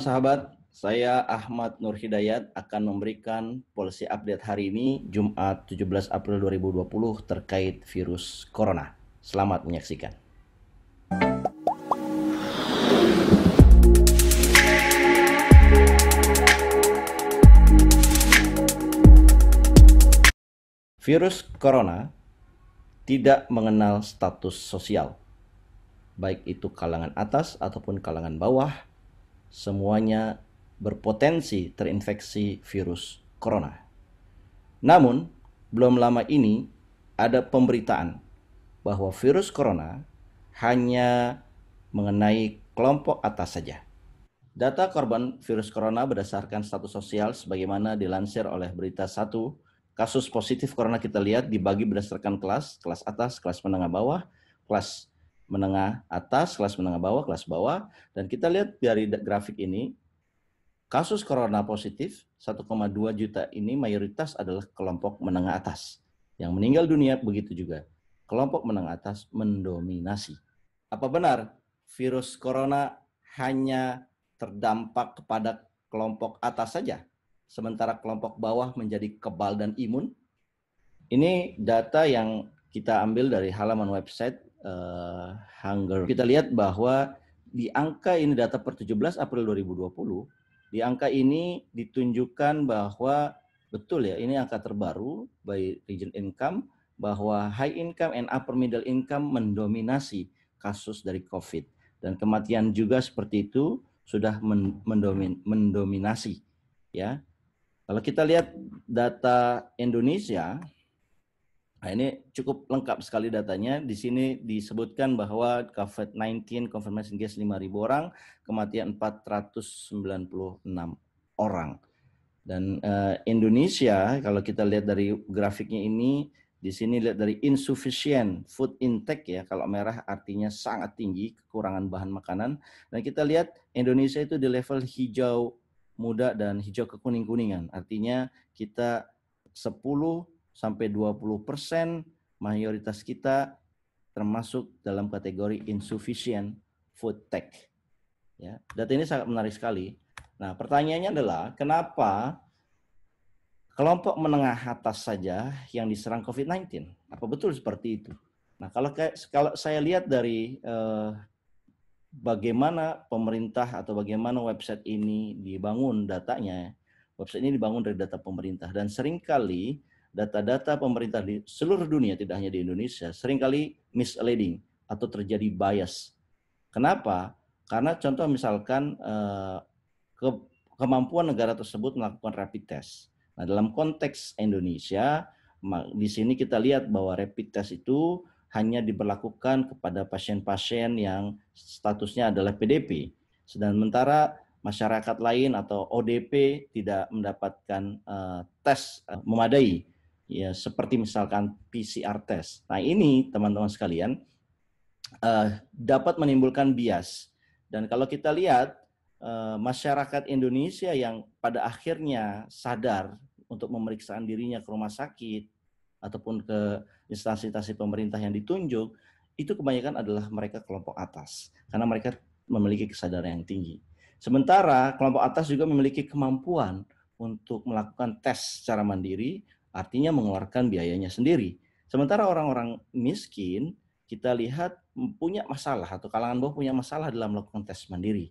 sahabat, saya Ahmad Nur Hidayat akan memberikan polisi update hari ini Jumat 17 April 2020 terkait virus corona. Selamat menyaksikan. Virus corona tidak mengenal status sosial, baik itu kalangan atas ataupun kalangan bawah, semuanya berpotensi terinfeksi virus corona. Namun, belum lama ini ada pemberitaan bahwa virus corona hanya mengenai kelompok atas saja. Data korban virus corona berdasarkan status sosial sebagaimana dilansir oleh berita Satu, kasus positif corona kita lihat dibagi berdasarkan kelas, kelas atas, kelas menengah bawah, kelas menengah atas, kelas menengah bawah, kelas bawah. Dan kita lihat dari grafik ini, kasus corona positif 1,2 juta ini mayoritas adalah kelompok menengah atas. Yang meninggal dunia begitu juga. Kelompok menengah atas mendominasi. Apa benar virus corona hanya terdampak kepada kelompok atas saja, sementara kelompok bawah menjadi kebal dan imun? Ini data yang kita ambil dari halaman website uh, hunger. Kita lihat bahwa di angka ini data per 17 April 2020, di angka ini ditunjukkan bahwa betul ya ini angka terbaru by region income bahwa high income and upper middle income mendominasi kasus dari COVID dan kematian juga seperti itu sudah mendominasi ya. Kalau kita lihat data Indonesia Nah, ini cukup lengkap sekali datanya. Di sini disebutkan bahwa COVID-19 confirmation case 5.000 orang, kematian 496 orang. Dan uh, Indonesia, kalau kita lihat dari grafiknya ini, di sini lihat dari insufficient food intake ya, kalau merah artinya sangat tinggi, kekurangan bahan makanan. Dan nah, kita lihat Indonesia itu di level hijau muda dan hijau kekuning-kuningan. Artinya kita 10 sampai 20 persen mayoritas kita termasuk dalam kategori insufficient food tech. Ya, data ini sangat menarik sekali. Nah, pertanyaannya adalah kenapa kelompok menengah atas saja yang diserang COVID-19? Apa betul seperti itu? Nah, kalau kayak kalau saya lihat dari eh, bagaimana pemerintah atau bagaimana website ini dibangun datanya, website ini dibangun dari data pemerintah dan seringkali data-data pemerintah di seluruh dunia, tidak hanya di Indonesia, seringkali misleading atau terjadi bias. Kenapa? Karena contoh misalkan eh, ke, kemampuan negara tersebut melakukan rapid test. Nah, dalam konteks Indonesia, di sini kita lihat bahwa rapid test itu hanya diberlakukan kepada pasien-pasien yang statusnya adalah PDP. Sementara masyarakat lain atau ODP tidak mendapatkan uh, tes uh, memadai ya seperti misalkan PCR test. Nah ini teman-teman sekalian uh, dapat menimbulkan bias. Dan kalau kita lihat uh, masyarakat Indonesia yang pada akhirnya sadar untuk pemeriksaan dirinya ke rumah sakit ataupun ke instansi-instansi pemerintah yang ditunjuk itu kebanyakan adalah mereka kelompok atas karena mereka memiliki kesadaran yang tinggi. Sementara kelompok atas juga memiliki kemampuan untuk melakukan tes secara mandiri, Artinya mengeluarkan biayanya sendiri. Sementara orang-orang miskin kita lihat punya masalah atau kalangan bawah punya masalah dalam melakukan tes mandiri.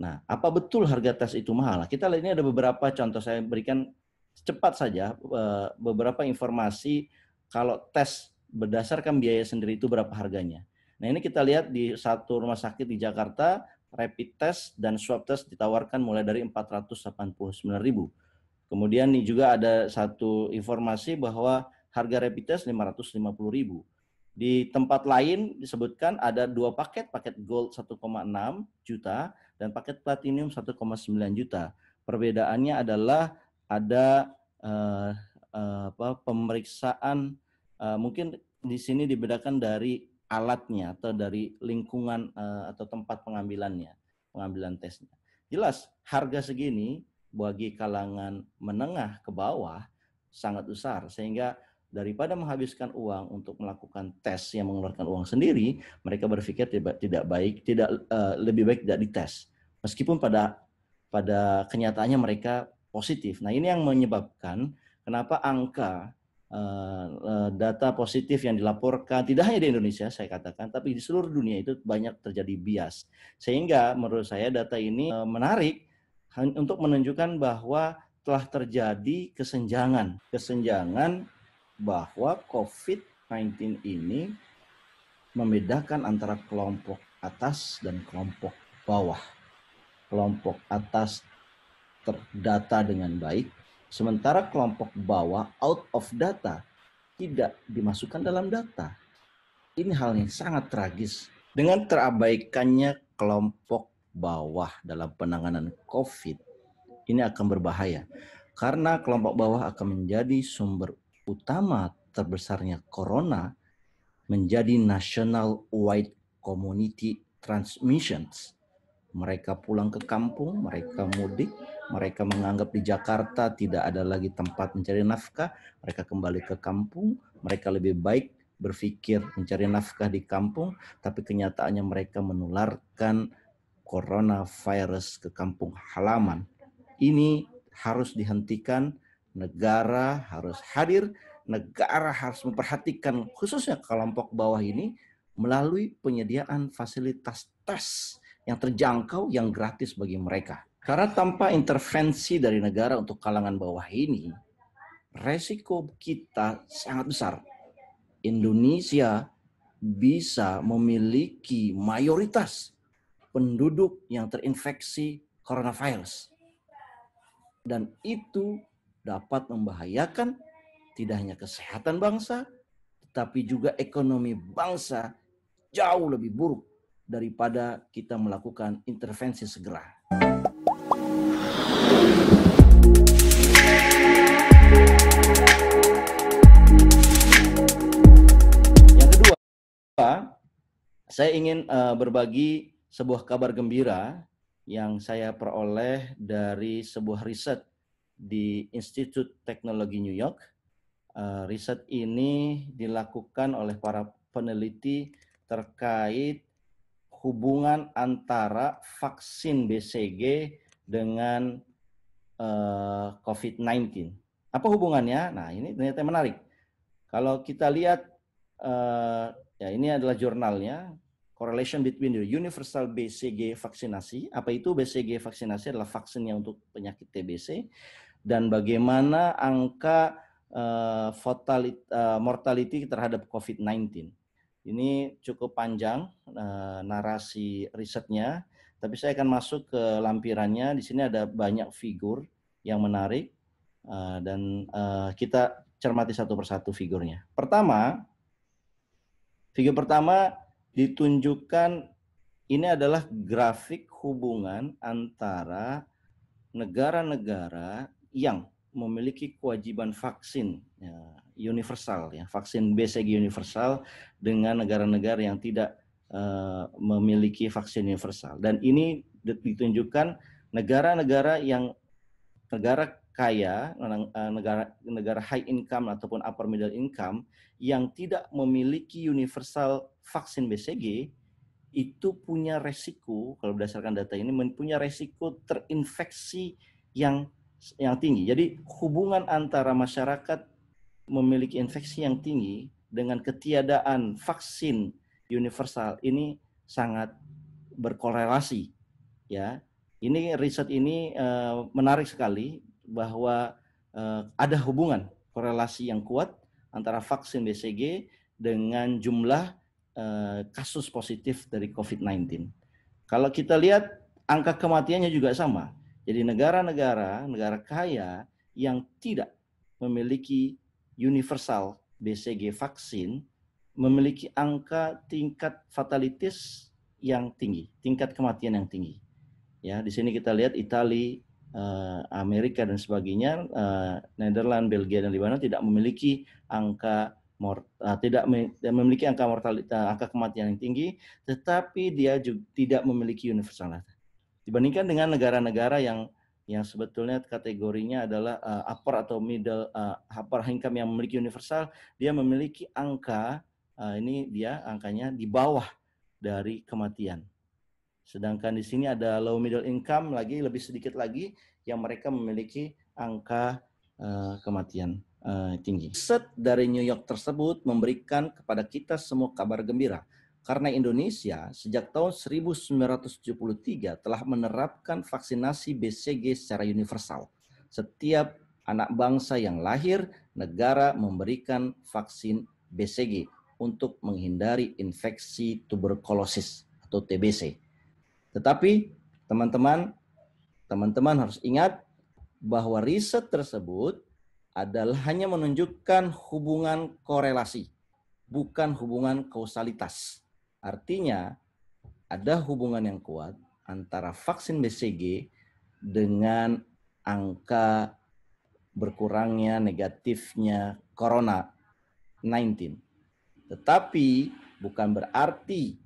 Nah, apa betul harga tes itu mahal? Kita lihat ini ada beberapa contoh saya berikan cepat saja eh, beberapa informasi kalau tes berdasarkan biaya sendiri itu berapa harganya. Nah, ini kita lihat di satu rumah sakit di Jakarta, rapid test dan swab test ditawarkan mulai dari 489.000. Kemudian nih juga ada satu informasi bahwa harga rapid test 550000 Di tempat lain disebutkan ada dua paket, paket gold 1,6 juta dan paket platinum 1,9 juta. Perbedaannya adalah ada uh, apa, pemeriksaan uh, mungkin di sini dibedakan dari alatnya atau dari lingkungan uh, atau tempat pengambilannya, pengambilan tesnya. Jelas harga segini bagi kalangan menengah ke bawah sangat besar sehingga daripada menghabiskan uang untuk melakukan tes yang mengeluarkan uang sendiri, mereka berpikir tidak baik, tidak eh, lebih baik tidak dites. Meskipun pada pada kenyataannya mereka positif. Nah, ini yang menyebabkan kenapa angka eh, eh, data positif yang dilaporkan tidak hanya di Indonesia saya katakan, tapi di seluruh dunia itu banyak terjadi bias. Sehingga menurut saya data ini menarik untuk menunjukkan bahwa telah terjadi kesenjangan. Kesenjangan bahwa COVID-19 ini membedakan antara kelompok atas dan kelompok bawah. Kelompok atas terdata dengan baik, sementara kelompok bawah out of data tidak dimasukkan dalam data. Ini hal yang sangat tragis. Dengan terabaikannya kelompok bawah dalam penanganan COVID ini akan berbahaya karena kelompok bawah akan menjadi sumber utama terbesarnya corona menjadi national wide community transmissions. Mereka pulang ke kampung, mereka mudik, mereka menganggap di Jakarta tidak ada lagi tempat mencari nafkah, mereka kembali ke kampung, mereka lebih baik berpikir mencari nafkah di kampung, tapi kenyataannya mereka menularkan coronavirus ke kampung halaman. Ini harus dihentikan, negara harus hadir, negara harus memperhatikan khususnya kelompok bawah ini melalui penyediaan fasilitas tes yang terjangkau yang gratis bagi mereka. Karena tanpa intervensi dari negara untuk kalangan bawah ini, resiko kita sangat besar. Indonesia bisa memiliki mayoritas penduduk yang terinfeksi coronavirus. Dan itu dapat membahayakan tidak hanya kesehatan bangsa, tetapi juga ekonomi bangsa jauh lebih buruk daripada kita melakukan intervensi segera. Yang kedua, saya ingin eh, berbagi sebuah kabar gembira yang saya peroleh dari sebuah riset di Institut Teknologi New York. Eh, riset ini dilakukan oleh para peneliti terkait hubungan antara vaksin BCG dengan eh, COVID-19. Apa hubungannya? Nah, ini ternyata menarik. Kalau kita lihat, eh, ya ini adalah jurnalnya, correlation between the universal BCG vaksinasi. Apa itu BCG vaksinasi adalah vaksinnya untuk penyakit TBC dan bagaimana angka uh, eh, fatality, uh, eh, mortality terhadap COVID-19. Ini cukup panjang uh, narasi risetnya, tapi saya akan masuk ke lampirannya. Di sini ada banyak figur yang menarik uh, dan uh, kita cermati satu persatu figurnya. Pertama, figur pertama ditunjukkan ini adalah grafik hubungan antara negara-negara yang memiliki kewajiban vaksin ya, universal ya vaksin BCG universal dengan negara-negara yang tidak uh, memiliki vaksin universal dan ini ditunjukkan negara-negara yang negara kaya, eh, negara negara high income ataupun upper middle income yang tidak memiliki universal vaksin BCG itu punya resiko kalau berdasarkan data ini punya resiko terinfeksi yang yang tinggi. Jadi hubungan antara masyarakat memiliki infeksi yang tinggi dengan ketiadaan vaksin universal ini sangat berkorelasi ya. Ini riset ini eh, menarik sekali bahwa uh, ada hubungan korelasi yang kuat antara vaksin BCG dengan jumlah uh, kasus positif dari COVID-19. Kalau kita lihat angka kematiannya juga sama. Jadi negara-negara, negara kaya yang tidak memiliki universal BCG vaksin memiliki angka tingkat fatalitis yang tinggi, tingkat kematian yang tinggi. Ya, di sini kita lihat Italia, Eh, Amerika dan sebagainya, uh, eh, Netherlands, Belgia dan Libanon tidak memiliki angka eh, tidak memiliki angka mortalitas, angka kematian yang tinggi, tetapi dia juga tidak memiliki universal health. Dibandingkan dengan negara-negara yang yang sebetulnya kategorinya adalah upper atau middle upper income yang memiliki universal, dia memiliki angka ini dia angkanya di bawah dari kematian. Sedangkan di sini ada low middle income lagi lebih sedikit lagi yang mereka memiliki angka uh, kematian uh, tinggi. Set dari New York tersebut memberikan kepada kita semua kabar gembira karena Indonesia sejak tahun 1973 telah menerapkan vaksinasi BCG secara universal. Setiap anak bangsa yang lahir, negara memberikan vaksin BCG untuk menghindari infeksi tuberkulosis atau TBC. Tetapi teman-teman, teman-teman harus ingat bahwa riset tersebut adalah hanya menunjukkan hubungan korelasi, bukan hubungan kausalitas. Artinya, ada hubungan yang kuat antara vaksin BCG dengan angka berkurangnya negatifnya corona 19. Tetapi bukan berarti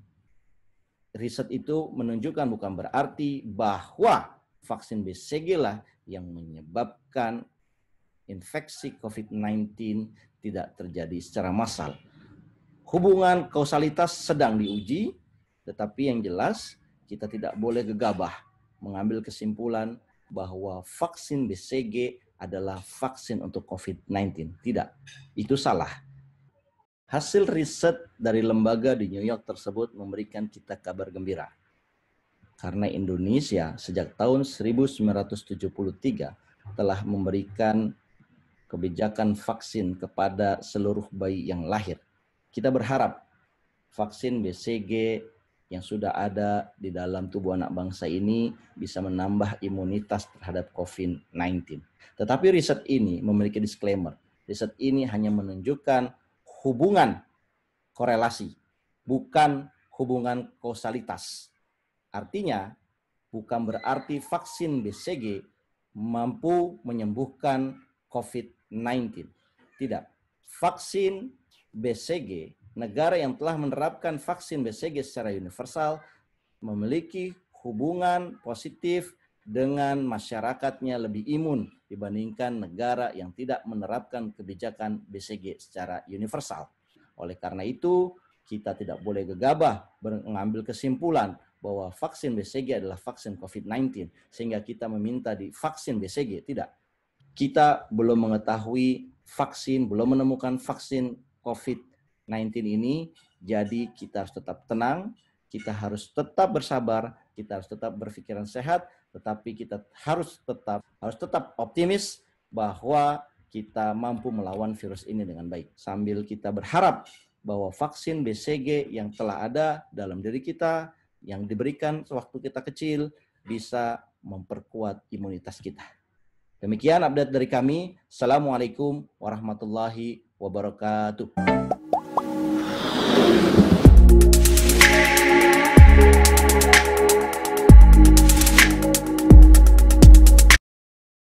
riset itu menunjukkan bukan berarti bahwa vaksin BCG lah yang menyebabkan infeksi COVID-19 tidak terjadi secara massal. Hubungan kausalitas sedang diuji, tetapi yang jelas kita tidak boleh gegabah mengambil kesimpulan bahwa vaksin BCG adalah vaksin untuk COVID-19. Tidak, itu salah. Hasil riset dari lembaga di New York tersebut memberikan kita kabar gembira. Karena Indonesia sejak tahun 1973 telah memberikan kebijakan vaksin kepada seluruh bayi yang lahir. Kita berharap vaksin BCG yang sudah ada di dalam tubuh anak bangsa ini bisa menambah imunitas terhadap COVID-19. Tetapi riset ini memiliki disclaimer. Riset ini hanya menunjukkan hubungan korelasi, bukan hubungan kausalitas. Artinya, bukan berarti vaksin BCG mampu menyembuhkan COVID-19. Tidak. Vaksin BCG, negara yang telah menerapkan vaksin BCG secara universal memiliki hubungan positif dengan masyarakatnya lebih imun dibandingkan negara yang tidak menerapkan kebijakan BCG secara universal. Oleh karena itu, kita tidak boleh gegabah mengambil kesimpulan bahwa vaksin BCG adalah vaksin COVID-19 sehingga kita meminta di vaksin BCG tidak. Kita belum mengetahui vaksin, belum menemukan vaksin COVID-19 ini, jadi kita harus tetap tenang, kita harus tetap bersabar, kita harus tetap berpikiran sehat tetapi kita harus tetap harus tetap optimis bahwa kita mampu melawan virus ini dengan baik sambil kita berharap bahwa vaksin BCG yang telah ada dalam diri kita yang diberikan sewaktu kita kecil bisa memperkuat imunitas kita. Demikian update dari kami. Assalamualaikum warahmatullahi wabarakatuh.